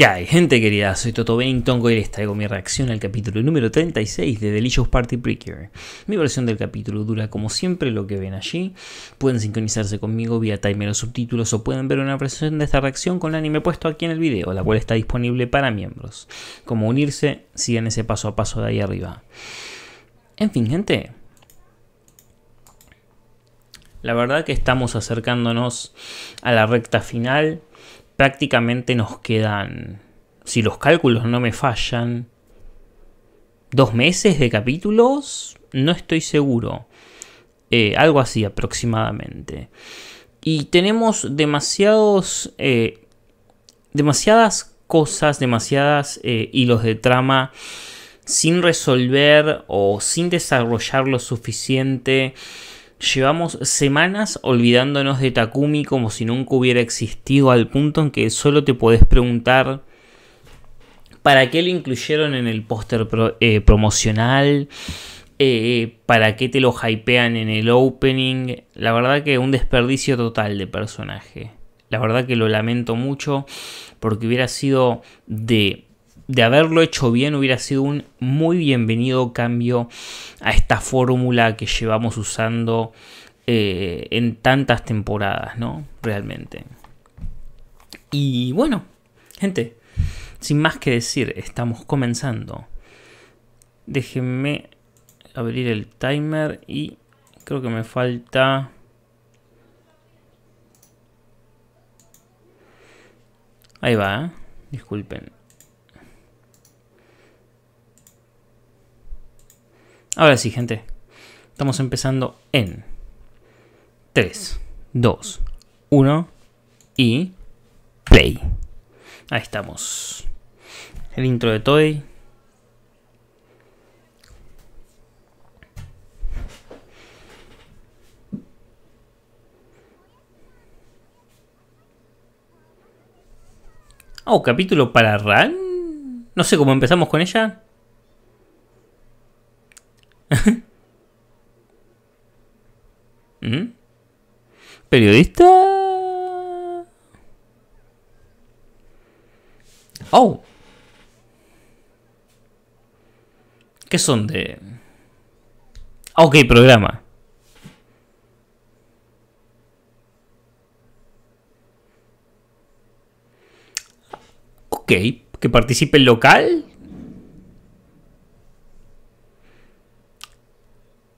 ¿Qué hay? Gente querida, soy Toto Bennington, y les traigo mi reacción al capítulo número 36 de Delicious Party Precure. Mi versión del capítulo dura como siempre lo que ven allí, pueden sincronizarse conmigo vía timer o subtítulos o pueden ver una versión de esta reacción con el anime puesto aquí en el video, la cual está disponible para miembros. Como unirse, sigan ese paso a paso de ahí arriba. En fin, gente, la verdad que estamos acercándonos a la recta final prácticamente nos quedan, si los cálculos no me fallan, dos meses de capítulos, no estoy seguro. Eh, algo así aproximadamente. Y tenemos demasiados, eh, demasiadas cosas, demasiadas eh, hilos de trama sin resolver o sin desarrollar lo suficiente Llevamos semanas olvidándonos de Takumi como si nunca hubiera existido al punto en que solo te podés preguntar para qué lo incluyeron en el póster eh, promocional, eh, para qué te lo hypean en el opening. La verdad que un desperdicio total de personaje. La verdad que lo lamento mucho porque hubiera sido de de haberlo hecho bien hubiera sido un muy bienvenido cambio a esta fórmula que llevamos usando eh, en tantas temporadas, ¿no? Realmente. Y bueno, gente, sin más que decir, estamos comenzando. Déjenme abrir el timer y creo que me falta... Ahí va, ¿eh? disculpen. Ahora sí, gente. Estamos empezando en 3, 2, 1 y play. Ahí estamos. El intro de Toy. Oh, capítulo para Ran. No sé cómo empezamos con ella. ¿Periodista? ¡Oh! ¿Qué son de...? Okay, ah, ok, programa. Ok, que participe el local.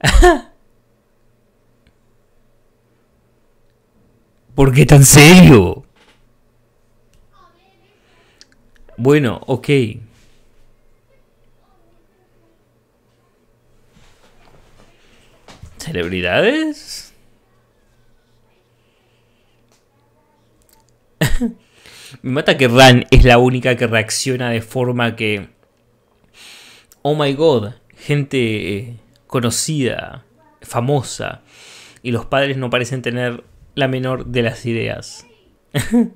¿Por qué tan serio? Bueno, ok. ¿Celebridades? Me mata que Ran es la única que reacciona de forma que... Oh my god, gente... Eh, conocida, famosa, y los padres no parecen tener la menor de las ideas.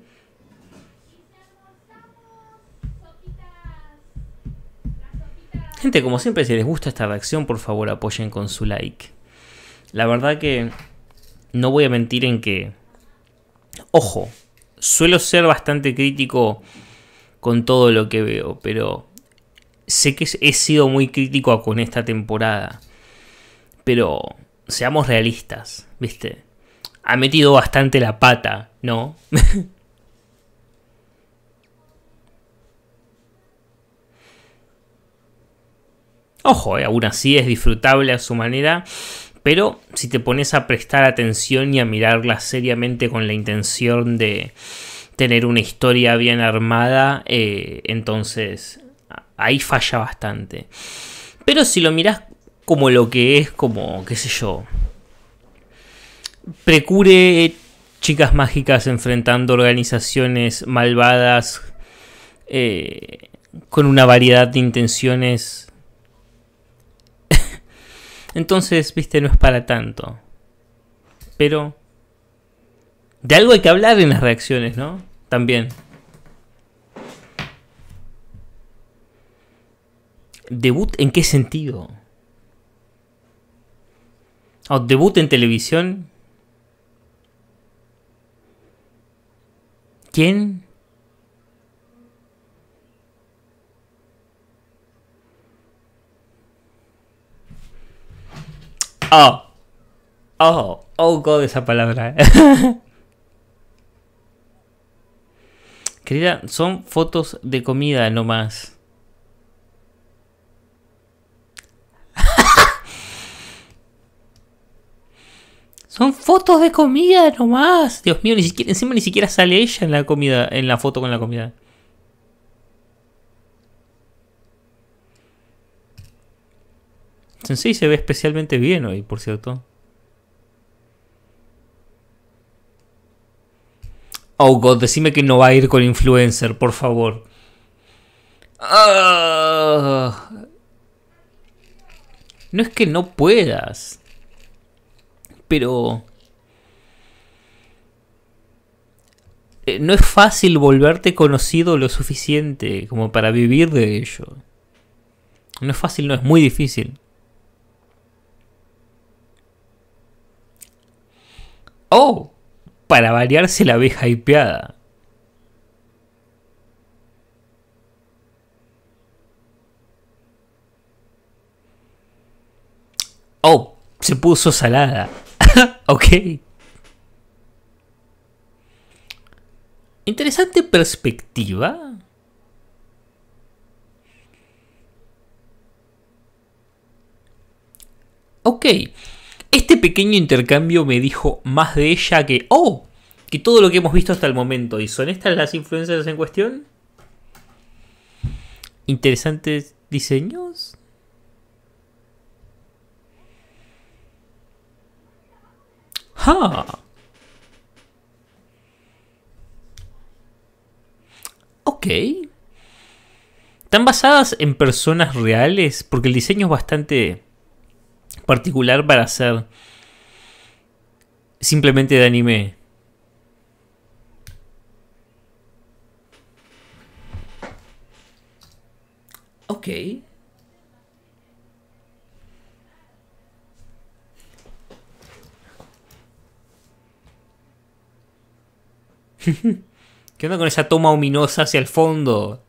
Gente, como siempre, si les gusta esta reacción, por favor apoyen con su like. La verdad que no voy a mentir en que, ojo, suelo ser bastante crítico con todo lo que veo, pero sé que he sido muy crítico con esta temporada pero seamos realistas, ¿viste? Ha metido bastante la pata, ¿no? Ojo, eh, aún así es disfrutable a su manera, pero si te pones a prestar atención y a mirarla seriamente con la intención de tener una historia bien armada, eh, entonces ahí falla bastante. Pero si lo mirás como lo que es, como, qué sé yo, precure chicas mágicas enfrentando organizaciones malvadas eh, con una variedad de intenciones. Entonces, viste, no es para tanto. Pero... De algo hay que hablar en las reacciones, ¿no? También. ¿Debut en qué sentido? ¿O debut en televisión? ¿Quién? Oh, oh, oh god esa palabra. Eh. Querida, son fotos de comida nomás. Son fotos de comida nomás. Dios mío, ni siquiera, encima ni siquiera sale ella en la comida, en la foto con la comida. Sensei se ve especialmente bien hoy, por cierto. Oh God, decime que no va a ir con influencer, por favor. Ah. No es que no puedas pero eh, no es fácil volverte conocido lo suficiente como para vivir de ello. No es fácil, no es muy difícil. Oh, para variarse la abeja hipeada. Oh, se puso salada. ok. Interesante perspectiva. Ok, este pequeño intercambio me dijo más de ella que, oh, que todo lo que hemos visto hasta el momento. ¿Y son estas las influencias en cuestión? Interesantes diseños. Ok. Están basadas en personas reales porque el diseño es bastante particular para hacer simplemente de anime. Ok. ¿Qué onda con esa toma ominosa hacia el fondo?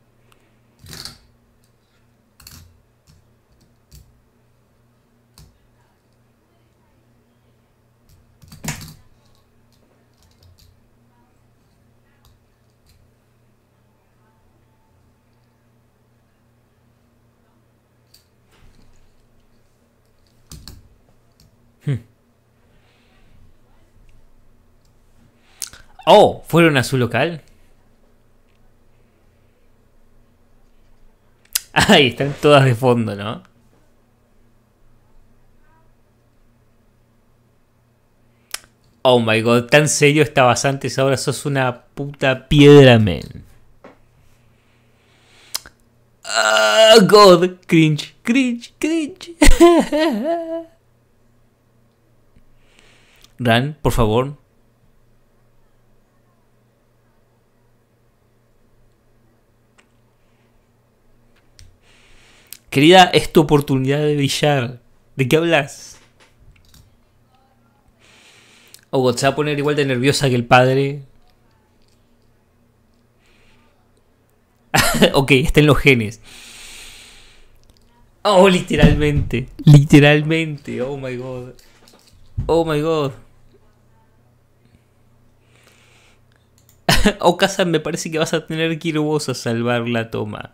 Oh, ¿fueron a su local? Ahí están todas de fondo, ¿no? Oh my god, tan serio estabas antes, ahora sos una puta piedra, men. Ah, god, cringe, cringe, cringe. Ran, por favor, Querida, es tu oportunidad de brillar. ¿De qué hablas? O oh, se va a poner igual de nerviosa que el padre. ok, está en los genes. Oh, literalmente. Literalmente. Oh my god. Oh my god. Oh, casa, me parece que vas a tener que ir vos a salvar la toma.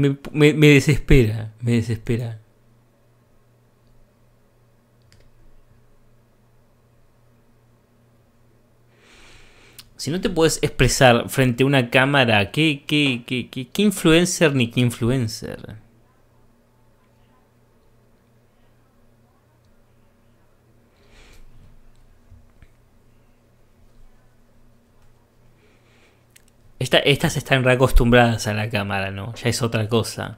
me, me, desespera, me desespera. si no te puedes expresar frente a una cámara, ¿qué, qué, qué, qué, influencer ni qué influencer? estas están reacostumbradas a la cámara, ¿no? Ya es otra cosa.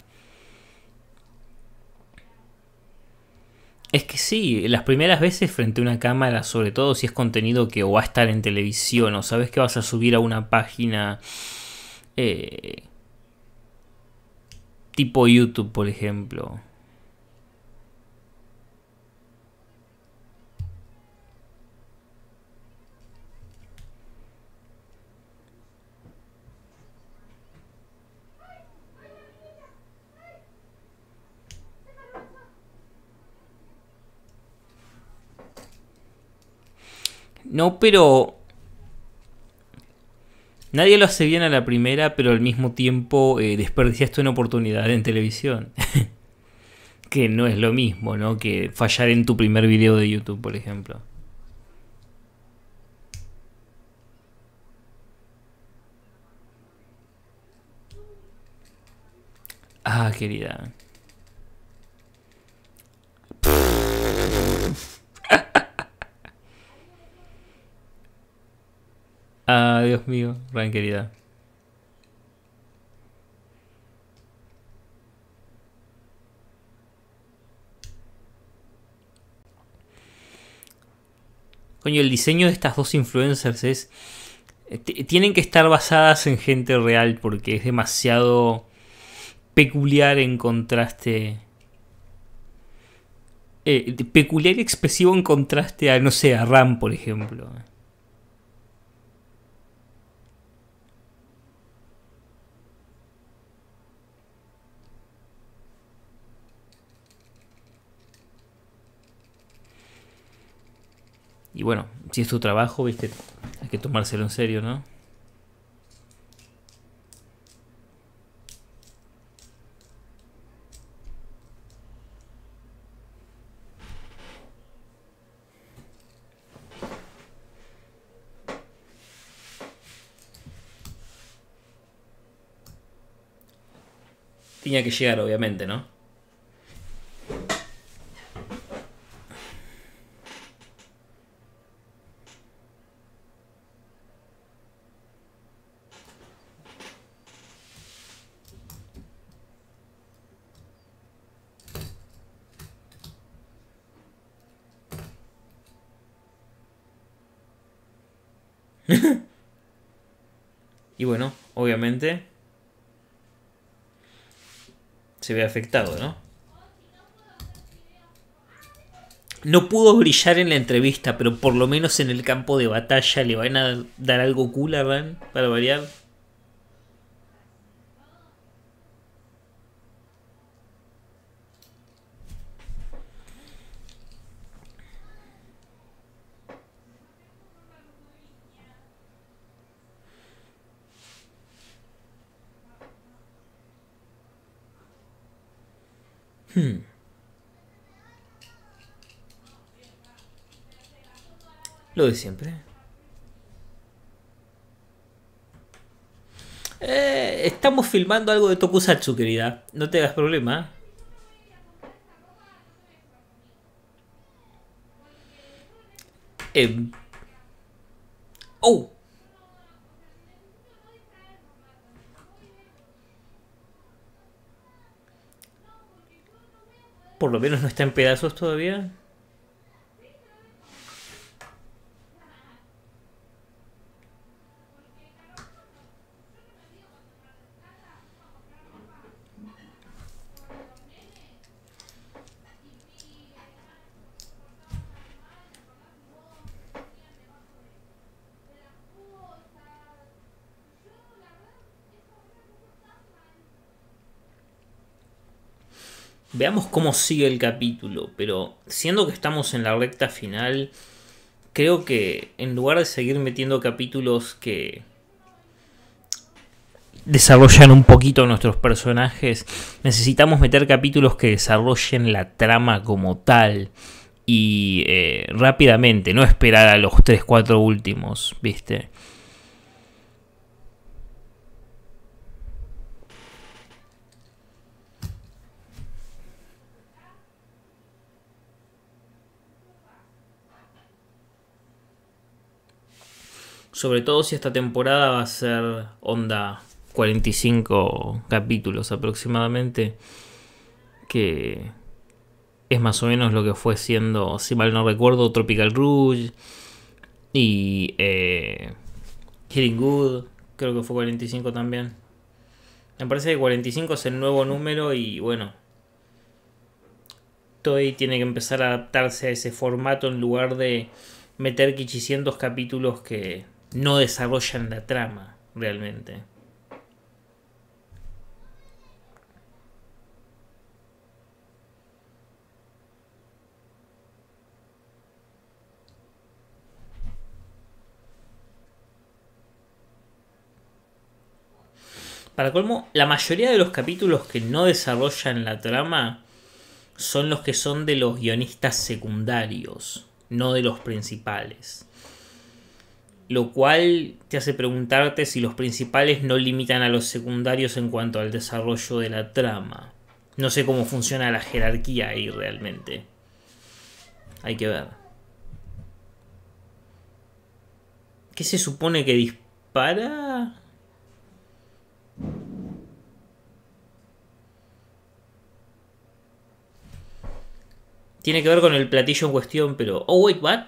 Es que sí, las primeras veces frente a una cámara, sobre todo si es contenido que va a estar en televisión o sabes que vas a subir a una página eh, tipo YouTube, por ejemplo. No, pero... Nadie lo hace bien a la primera, pero al mismo tiempo eh, desperdiciaste una oportunidad en televisión. que no es lo mismo, ¿no? Que fallar en tu primer video de YouTube, por ejemplo. Ah, querida. Dios mío, gran querida. Coño, el diseño de estas dos influencers es. Eh, tienen que estar basadas en gente real porque es demasiado peculiar en contraste. Eh, peculiar y expresivo en contraste a, no sé, a Ram, por ejemplo. Y bueno, si es tu trabajo, viste, hay que tomárselo en serio, ¿no? Tenía que llegar, obviamente, ¿no? se ve afectado, ¿no? No pudo brillar en la entrevista, pero por lo menos en el campo de batalla le van a dar algo cool a Ran para variar. Hmm. Lo de siempre. Eh, estamos filmando algo de Tokusatsu, querida. No te hagas problema. Em. Oh, Por lo menos no está en pedazos todavía. veamos cómo sigue el capítulo, pero siendo que estamos en la recta final, creo que en lugar de seguir metiendo capítulos que desarrollan un poquito nuestros personajes, necesitamos meter capítulos que desarrollen la trama como tal y eh, rápidamente, no esperar a los 3-4 últimos, ¿viste? Sobre todo si esta temporada va a ser onda 45 capítulos aproximadamente. Que es más o menos lo que fue siendo, si mal no recuerdo, Tropical Rouge y eh, Good. Creo que fue 45 también. Me parece que 45 es el nuevo número y bueno. Toy tiene que empezar a adaptarse a ese formato en lugar de meter quichicientos capítulos que no desarrollan la trama realmente. Para colmo, la mayoría de los capítulos que no desarrollan la trama son los que son de los guionistas secundarios, no de los principales lo cual te hace preguntarte si los principales no limitan a los secundarios en cuanto al desarrollo de la trama. No sé cómo funciona la jerarquía ahí realmente. Hay que ver. ¿Qué se supone que dispara? Tiene que ver con el platillo en cuestión, pero... Oh, wait, what?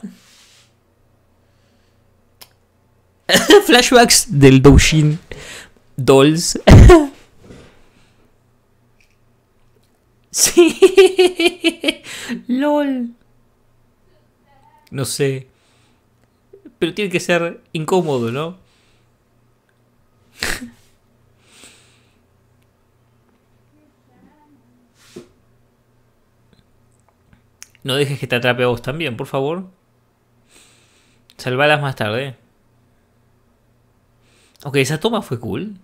flashbacks del Doujin Dolls. sí, lol. No sé. Pero tiene que ser incómodo, ¿no? No dejes que te atrape a vos también, por favor. Salvalas más tarde. Eh. Ok, esa toma fue cool.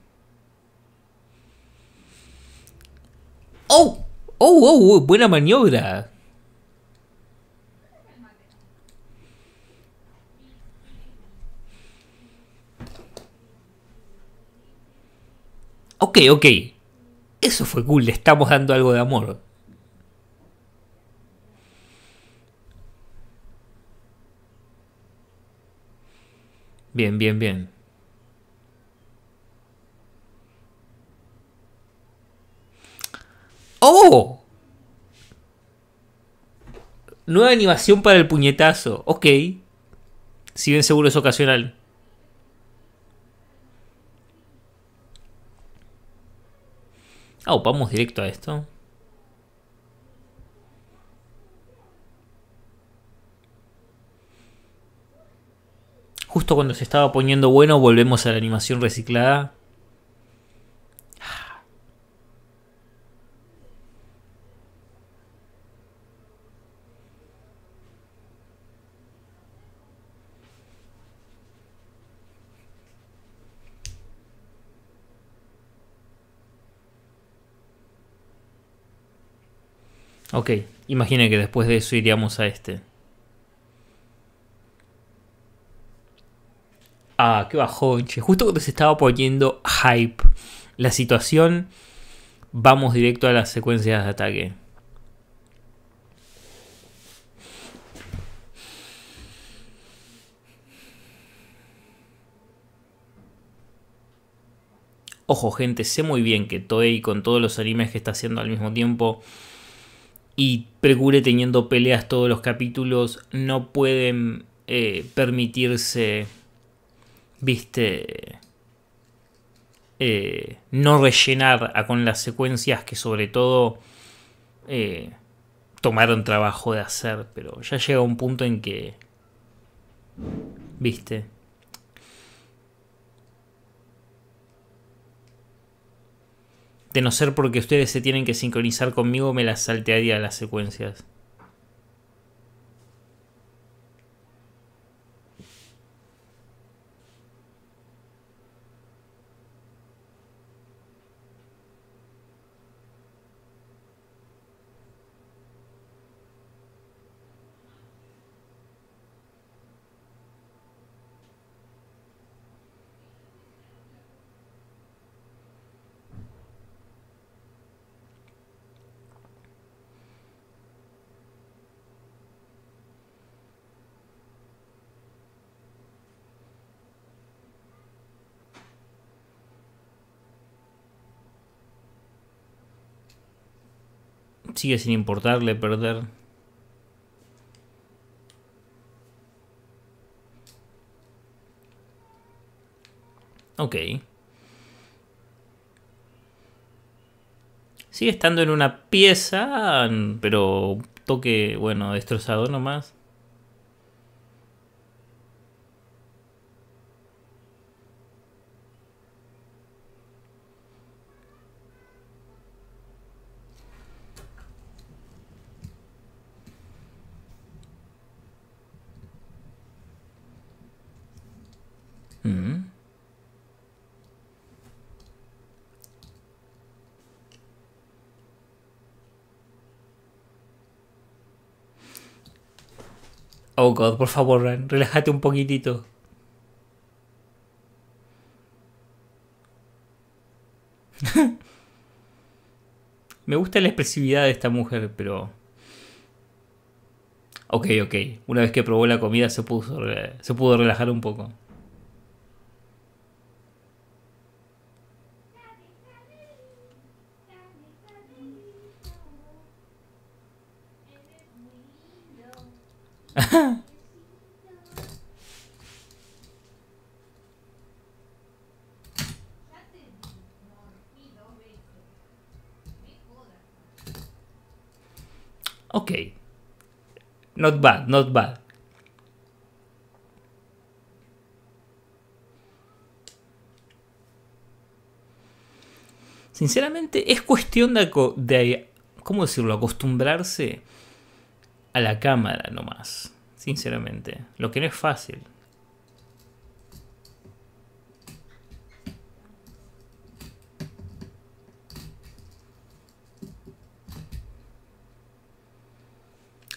Oh, ¡Oh! ¡Oh, oh! buena maniobra! Ok, ok. Eso fue cool, le estamos dando algo de amor. Bien, bien, bien. Nueva animación para el puñetazo. Ok. Si bien seguro es ocasional. Ah, oh, vamos directo a esto. Justo cuando se estaba poniendo bueno, volvemos a la animación reciclada. Ok, imaginen que después de eso iríamos a este. Ah, qué bajón, che. Justo cuando se estaba poniendo hype la situación, vamos directo a las secuencias de ataque. Ojo gente, sé muy bien que Toei con todos los animes que está haciendo al mismo tiempo y Precure teniendo peleas todos los capítulos no pueden eh, permitirse, viste, eh, no rellenar con las secuencias que sobre todo eh, tomaron trabajo de hacer, pero ya llega un punto en que, viste, De no ser porque ustedes se tienen que sincronizar conmigo, me las saltearía las secuencias. sigue sin importarle perder. Ok. Sigue estando en una pieza, pero toque, bueno, destrozado nomás. Oh God, por favor, relájate un poquitito. Me gusta la expresividad de esta mujer, pero... Ok, ok. Una vez que probó la comida se, puso, se pudo relajar un poco. Not bad, not bad. Sinceramente, es cuestión de, ¿cómo decirlo?, acostumbrarse a la cámara nomás. Sinceramente. Lo que no es fácil.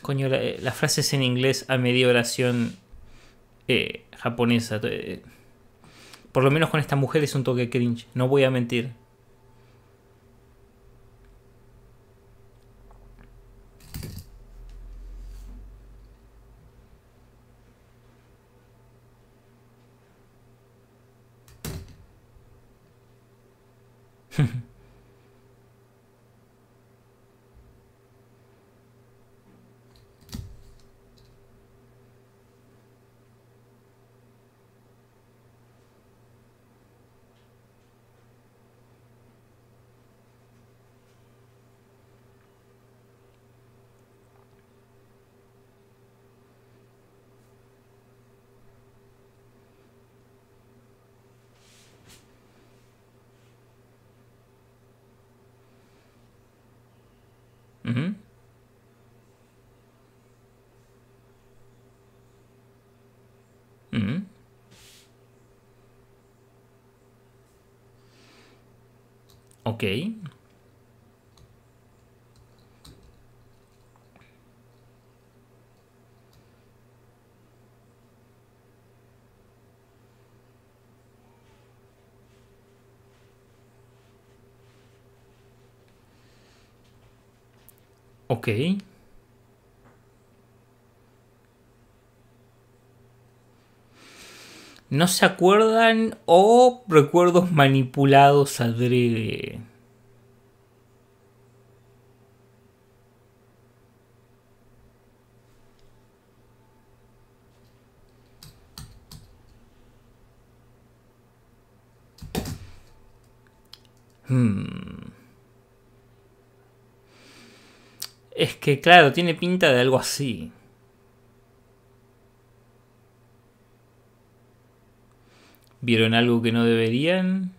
Coño, eh, las frases en inglés a media oración eh, japonesa. Eh, por lo menos con esta mujer es un toque cringe, no voy a mentir. Mm-hmm. Mm-hmm. Okay. No se acuerdan o recuerdos manipulados adrede. Hmm. Es que, claro, tiene pinta de algo así. ¿Vieron algo que no deberían?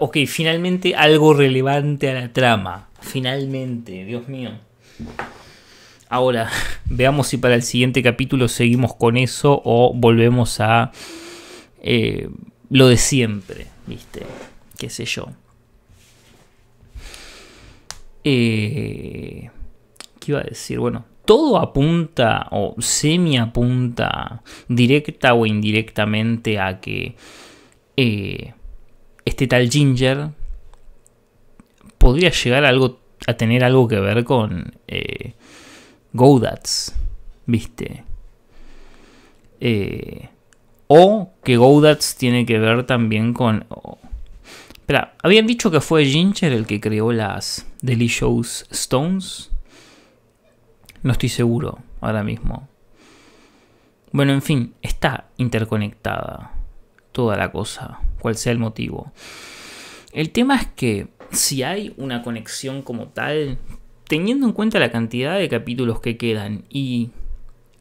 O ok, finalmente algo relevante a la trama. Finalmente, Dios mío. Ahora, veamos si para el siguiente capítulo seguimos con eso o volvemos a eh, lo de siempre, ¿viste? ¿Qué sé yo? Eh, ¿Qué iba a decir? Bueno, todo apunta o semi apunta directa o indirectamente a que eh, este tal Ginger podría llegar a, algo, a tener algo que ver con Goudats, ¿viste? Eh, o que Goudats tiene que ver también con... Espera, ¿habían dicho que fue Ginger el que creó las Delicious Stones? No estoy seguro ahora mismo. Bueno, en fin, está interconectada toda la cosa, cual sea el motivo. El tema es que si hay una conexión como tal, teniendo en cuenta la cantidad de capítulos que quedan y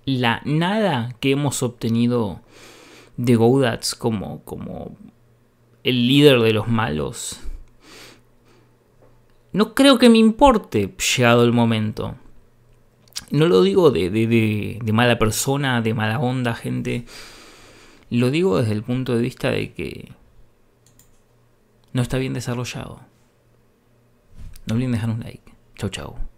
la nada que hemos obtenido de Goudats como, como el líder de los malos, no creo que me importe llegado el momento. No lo digo de, de, mala persona, de mala onda, gente. Lo digo desde el punto de vista de que no está bien desarrollado. No olviden dejar un like. Chau, chau.